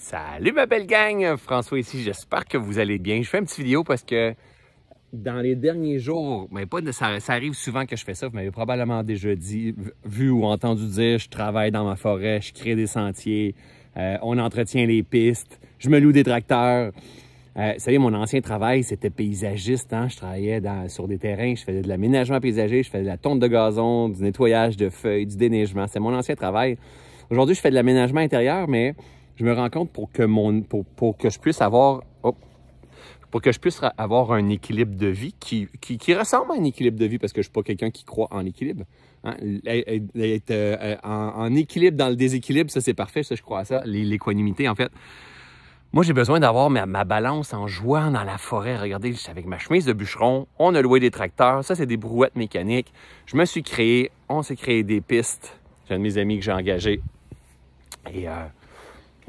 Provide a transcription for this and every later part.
Salut ma belle gang, François ici, j'espère que vous allez bien. Je fais une petite vidéo parce que dans les derniers jours, mais ben, pas ça, arrive souvent que je fais ça, vous m'avez probablement déjà dit, vu ou entendu dire, je travaille dans ma forêt, je crée des sentiers, euh, on entretient les pistes, je me loue des tracteurs. Euh, vous savez, mon ancien travail, c'était paysagiste. Hein. Je travaillais sur des terrains, je faisais de l'aménagement paysager, je faisais de la tonte de gazon, du nettoyage de feuilles, du déneigement. C'est mon ancien travail. Aujourd'hui, je fais de l'aménagement intérieur, mais je me rends compte pour que, mon, pour, que je puisse avoir... pour que je puisse avoir oh, un équilibre de vie qui, qui, ressemble à un équilibre de vie, parce que je ne suis pas quelqu'un qui croit en l'équilibre. Hein. Être euh, en, équilibre dans le déséquilibre, ça c'est parfait, ça je crois à ça, l'équanimité en fait. Moi, j'ai besoin d'avoir ma, balance en jouant dans la forêt. Regardez, avec ma chemise de bûcheron. On a loué des tracteurs. Ça, c'est des brouettes mécaniques. Je me suis créé. On s'est créé des pistes. J'ai un de mes amis que j'ai engagé. Et euh,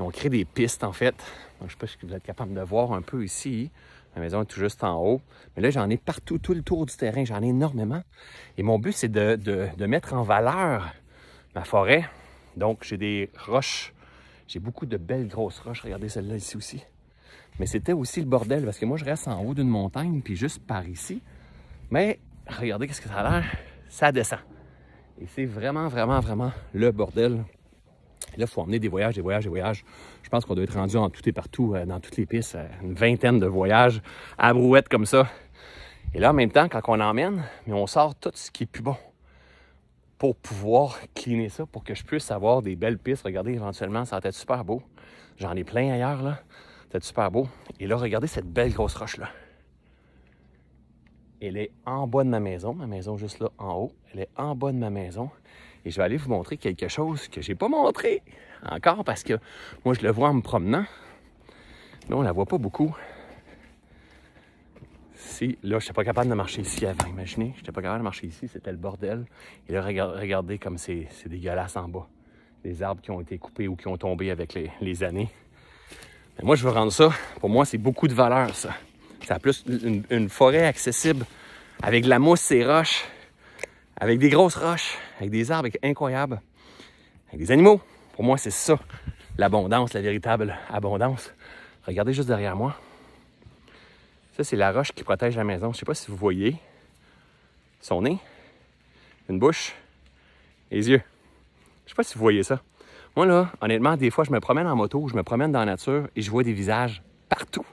on ont créé des pistes, en fait. je ne sais pas si vous êtes capable de voir un peu ici. La maison est tout juste en haut. Mais là, j'en ai partout, tout le tour du terrain. J'en ai énormément. Et mon but, c'est de, mettre en valeur ma forêt. Donc, j'ai des roches. J'ai beaucoup de belles grosses roches. Regardez celle-là ici aussi. Mais c'était aussi le bordel parce que moi, je reste en haut d'une montagne, puis juste par ici. Mais regardez ce que ça a l'air. Ça descend. Et c'est vraiment, vraiment, vraiment le bordel là, il faut emmener des voyages, des voyages, des voyages. Je pense qu'on doit être rendu en tout et partout, euh, dans toutes les pistes, euh, une vingtaine de voyages à brouette comme ça. Et là, en même temps, quand on emmène, mais on sort tout ce qui est plus bon pour pouvoir cleaner ça, pour que je puisse avoir des belles pistes. Regardez, éventuellement, ça va être super beau. J'en ai plein ailleurs, là. Ça être super beau. Et là, regardez cette belle grosse roche-là. Elle est en bas de ma maison, ma maison juste là en haut. Elle est en bas de ma maison. Et je vais aller vous montrer quelque chose que j'ai pas montré encore parce que moi, je le vois en me promenant. Là, on la voit pas beaucoup. Si, là, je n'étais pas capable de marcher ici avant, imaginez. Je n'étais pas capable de marcher ici, c'était le bordel. Et là, regardez comme c'est dégueulasse en bas. Les arbres qui ont été coupés ou qui ont tombé avec les, années. Mais moi, je veux rendre ça, pour moi, c'est beaucoup de valeur, ça. C'est a plus une, une forêt accessible avec de la mousse et roches avec des grosses roches, avec des arbres incroyables, avec des animaux. Pour moi, c'est ça, l'abondance, la véritable abondance. Regardez juste derrière moi. Ça, c'est la roche qui protège la maison. Je ne sais pas si vous voyez son nez, une bouche, les yeux. Je ne sais pas si vous voyez ça. Moi, là, honnêtement, des fois, je me promène en moto, je me promène dans la nature et je vois des visages partout.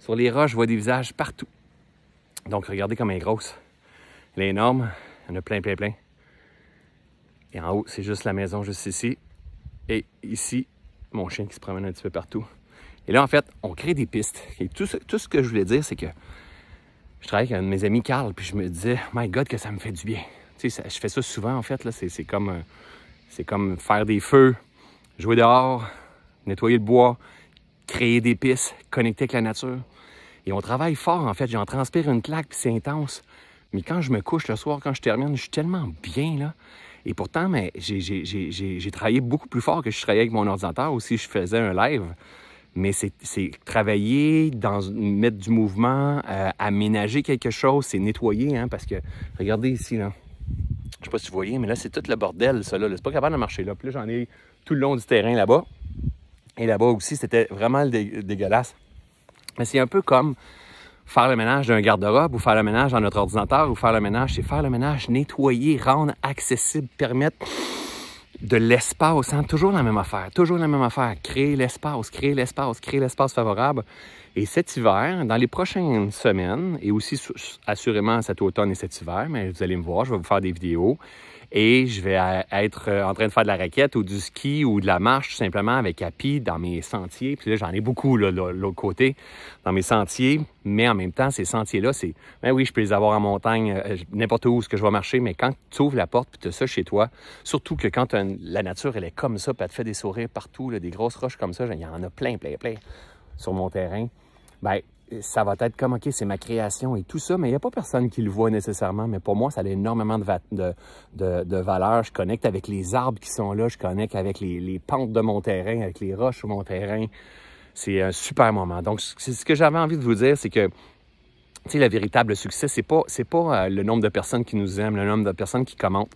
Sur les roches, je vois des visages partout. Donc, regardez comme elle est grosse. Elle est il y en a plein, plein, plein. Et en haut, c'est juste la maison, juste ici. Et ici, mon chien qui se promène un petit peu partout. Et là, en fait, on crée des pistes. Et tout ce, que je voulais dire, c'est que je travaille avec un de mes amis, Carl, puis je me disais, my God, que ça me fait du bien. Tu sais, je fais ça souvent, en fait. C'est comme, euh, c'est comme faire des feux, jouer dehors, nettoyer le bois, créer des pistes, connecter avec la nature. Et on travaille fort, en fait. J'en transpire une claque, puis c'est intense. Mais quand je me couche le soir, quand je termine, je suis tellement bien, là. Et pourtant, mais j'ai travaillé beaucoup plus fort que je travaillais avec mon ordinateur Aussi, je faisais un live. Mais c'est travailler, mettre du mouvement, euh, aménager quelque chose, c'est nettoyer, hein, parce que, regardez ici, là. Je sais pas si vous voyez, mais là, c'est tout le bordel, ça, là. C'est pas capable de marcher, là. Plus j'en ai tout le long du terrain, là-bas. Et là-bas aussi, c'était vraiment dégueulasse. Mais c'est un peu comme faire le ménage d'un garde-robe ou faire le ménage dans notre ordinateur ou faire le ménage, c'est faire le ménage, nettoyer, rendre accessible, permettre de l'espace, hein? toujours la même affaire, toujours la même affaire, créer l'espace, créer l'espace, créer l'espace favorable. Et cet hiver, dans les prochaines semaines, et aussi assurément cet automne et cet hiver, mais vous allez me voir, je vais vous faire des vidéos et je vais être euh, en train de faire de la raquette ou du ski ou de la marche tout simplement avec Happy dans mes sentiers. Puis là, j'en ai beaucoup là, de l'autre côté dans mes sentiers, mais en même temps, ces sentiers-là, c'est, ben oui, je peux les avoir en montagne, euh, n'importe où, ce que je vais marcher, mais quand tu ouvres la porte puis tu as ça chez toi, surtout que quand la nature, elle est comme ça, puis elle te fait des sourires partout, des grosses roches comme ça, il y en a plein, plein, plein sur mon terrain ben, ça va être comme, OK, c'est ma création et tout ça, mais il n'y a pas personne qui le voit nécessairement. Mais pour moi, ça a énormément de, de, de, valeur. Je connecte avec les arbres qui sont là, je connecte avec les, les pentes de mon terrain, avec les roches sur mon terrain. C'est un super moment. Donc, ce que j'avais envie de vous dire, c'est que le véritable succès, c'est pas, pas euh, le nombre de personnes qui nous aiment, le nombre de personnes qui commentent.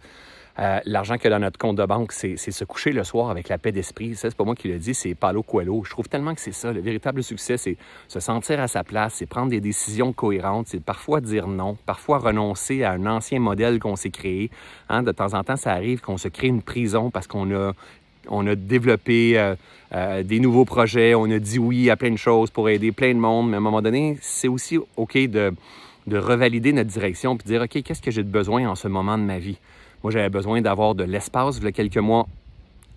Euh, l'argent que a dans notre compte de banque, c'est se coucher le soir avec la paix d'esprit. Ça, c'est pas moi qui le dis, c'est Palo Coelho. Je trouve tellement que c'est ça. Le véritable succès, c'est se sentir à sa place, c'est prendre des décisions cohérentes, c'est parfois dire non, parfois renoncer à un ancien modèle qu'on s'est créé. Hein, de temps en temps, ça arrive qu'on se crée une prison parce qu'on a on a développé euh, euh, des nouveaux projets, on a dit oui à plein de choses pour aider plein de monde, mais à un moment donné, c'est aussi OK de, de, revalider notre direction puis de dire OK, qu'est-ce que j'ai de besoin en ce moment de ma vie? Moi, j'avais besoin d'avoir de l'espace il y a quelques mois,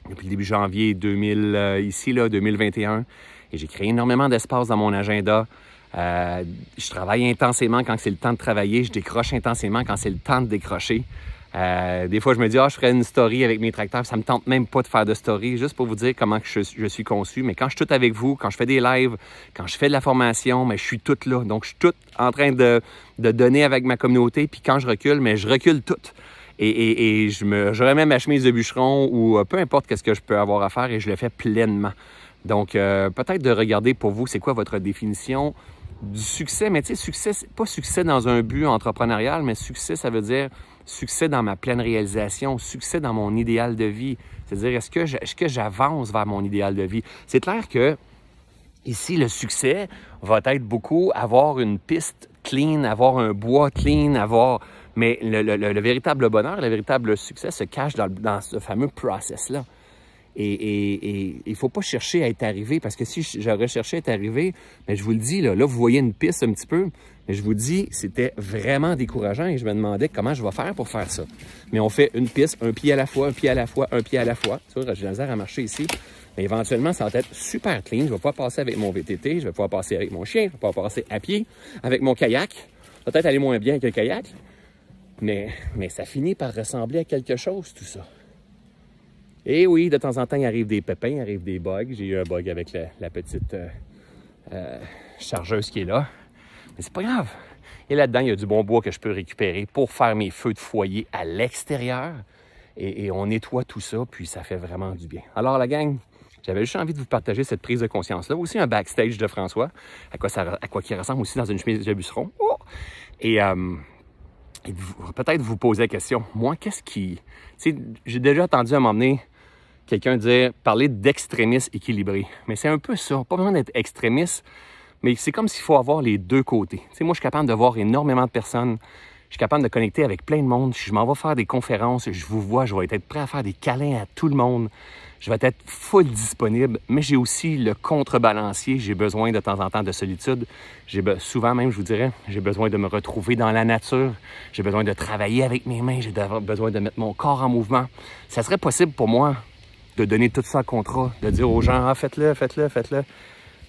depuis le début janvier 2000, euh, ici, là, 2021. Et j'ai créé énormément d'espace dans mon agenda. Euh, je travaille intensément quand c'est le temps de travailler. Je décroche intensément quand c'est le temps de décrocher. Euh, des fois, je me dis, ah, je ferais une story avec mes tracteurs. Ça me tente même pas de faire de story, juste pour vous dire comment je, suis conçu. Mais quand je suis tout avec vous, quand je fais des lives, quand je fais de la formation, mais je suis tout là. Donc, je suis tout en train de, de donner avec ma communauté. Puis quand je recule, mais je recule tout et, je, remets ma chemise de bûcheron ou euh, peu importe qu'est-ce que je peux avoir à faire et je le fais pleinement. Donc, euh, peut-être de regarder pour vous, c'est quoi votre définition du succès, mais tu sais, succès, pas succès dans un but entrepreneurial, mais succès, ça veut dire succès dans ma pleine réalisation, succès dans mon idéal de vie. C'est-à-dire, est-ce que, est-ce que j'avance vers mon idéal de vie? C'est clair que ici, le succès va être beaucoup avoir une piste clean, avoir un bois clean, avoir mais le, véritable bonheur, le véritable succès se cache dans, ce fameux process-là. Et il ne faut pas chercher à être arrivé, parce que si j'aurais cherché à être arrivé, mais je vous le dis, là, vous voyez une piste un petit peu, mais je vous dis, c'était vraiment décourageant et je me demandais comment je vais faire pour faire ça. Mais on fait une piste, un pied à la fois, un pied à la fois, un pied à la fois. Tu j'ai l'air à marcher ici. Mais éventuellement, ça va être super clean. Je vais pas passer avec mon VTT, je vais pas passer avec mon chien, je vais pas passer à pied, avec mon kayak. Peut-être aller moins bien que le kayak, mais, mais ça finit par ressembler à quelque chose, tout ça. Et eh oui, de temps en temps, il arrive des pépins, il arrive des bugs. J'ai eu un bug avec la, petite euh, euh, chargeuse qui est là. Mais c'est pas grave. Et là-dedans, il y a du bon bois que je peux récupérer pour faire mes feux de foyer à l'extérieur. Et, on nettoie tout ça, puis ça fait vraiment du bien. Alors, la gang, j'avais juste envie de vous partager cette prise de conscience-là. Aussi un backstage de François, à quoi, ça, à quoi ressemble aussi dans une chemise de oh! Et... Euh, peut-être vous poser la question, moi, qu'est-ce qui... J'ai déjà entendu à donné, quelqu'un dire, parler d'extrémisme équilibré. Mais c'est un peu ça, pas besoin d'être extrémiste, mais c'est comme s'il faut avoir les deux côtés. sais, moi, je suis capable de voir énormément de personnes, je suis capable de connecter avec plein de monde, je m'en vais faire des conférences, je vous vois, je vais être prêt à faire des câlins à tout le monde, je vais être full disponible, mais j'ai aussi le contrebalancier. J'ai besoin de temps en temps de solitude. J'ai souvent même, je vous dirais, j'ai besoin de me retrouver dans la nature. J'ai besoin de travailler avec mes mains. J'ai besoin de mettre mon corps en mouvement. Ça serait possible pour moi de donner tout ça à contrat, de dire aux gens, ah, faites-le, faites-le, faites-le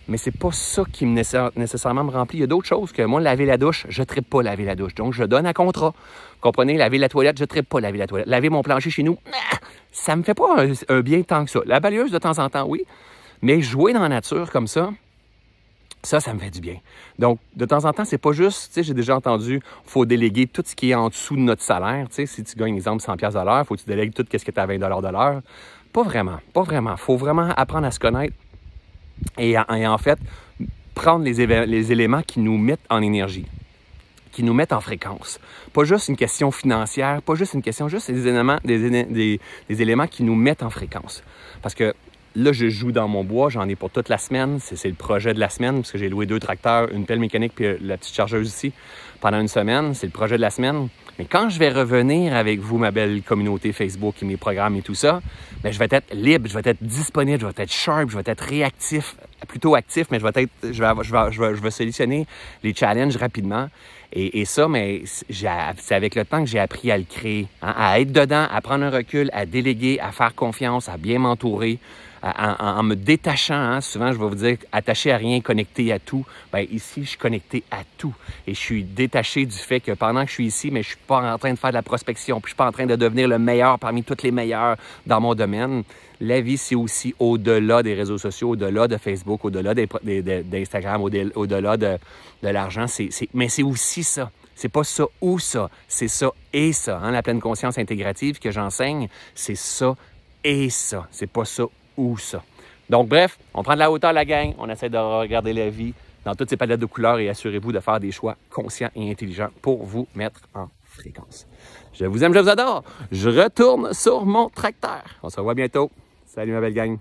mais c'est pas ça qui me nécessairement me remplit. Il y a d'autres choses que moi, laver la douche, je ne pas laver la douche. Donc, je donne à contrat. Comprenez, laver la toilette, je ne pas laver la toilette. Laver mon plancher chez nous, ah, ça me fait pas un, bien tant que ça. La balayeuse, de temps en temps, oui, mais jouer dans la nature comme ça, ça, ça me fait du bien. Donc, de temps en temps, c'est pas juste, tu sais, j'ai déjà entendu, faut déléguer tout ce qui est en dessous de notre salaire. Tu sais, si tu gagnes, exemple, 100 à l'heure, faut que tu délègues tout ce qui est à 20 de l'heure. Pas vraiment, pas vraiment. Faut vraiment apprendre à se connaître, et, en fait, prendre les, éléments qui nous mettent en énergie qui nous mettent en fréquence. Pas juste une question financière, pas juste une question, juste des, des éléments qui nous mettent en fréquence. Parce que Là, je joue dans mon bois, j'en ai pour toute la semaine. C'est le projet de la semaine, parce que j'ai loué deux tracteurs, une pelle mécanique puis euh, la petite chargeuse ici, pendant une semaine. C'est le projet de la semaine. Mais quand je vais revenir avec vous, ma belle communauté Facebook et mes programmes et tout ça, ben, je vais être libre, je vais être disponible, je vais être sharp, je vais être réactif, euh, plutôt actif, mais je vais, être, je vais, je vais, je vais, les challenges rapidement. Et, ça, mais c'est avec le temps que j'ai appris à le créer, hein, à être dedans, à prendre un recul, à déléguer, à faire confiance, à bien m'entourer en, me détachant. Hein, souvent, je vais vous dire attaché à rien, connecté à tout. Ben ici, je suis connecté à tout et je suis détaché du fait que pendant que je suis ici, mais je suis pas en train de faire de la prospection, puis je suis pas en train de devenir le meilleur parmi toutes les meilleurs dans mon domaine. La vie, c'est aussi au-delà des réseaux sociaux, au-delà de Facebook, au-delà d'Instagram, au-delà de, l'argent. Mais c'est aussi ça. C'est pas ça ou ça, c'est ça et ça. Hein. La pleine conscience intégrative que j'enseigne, c'est ça et ça. C'est pas ça ça. Donc, bref, on prend de la hauteur, la gang, on essaie de regarder la vie dans toutes ces palettes de couleurs et assurez-vous de faire des choix conscients et intelligents pour vous mettre en fréquence. Je vous aime, je vous adore. Je retourne sur mon tracteur. On se revoit bientôt. Salut ma belle gang.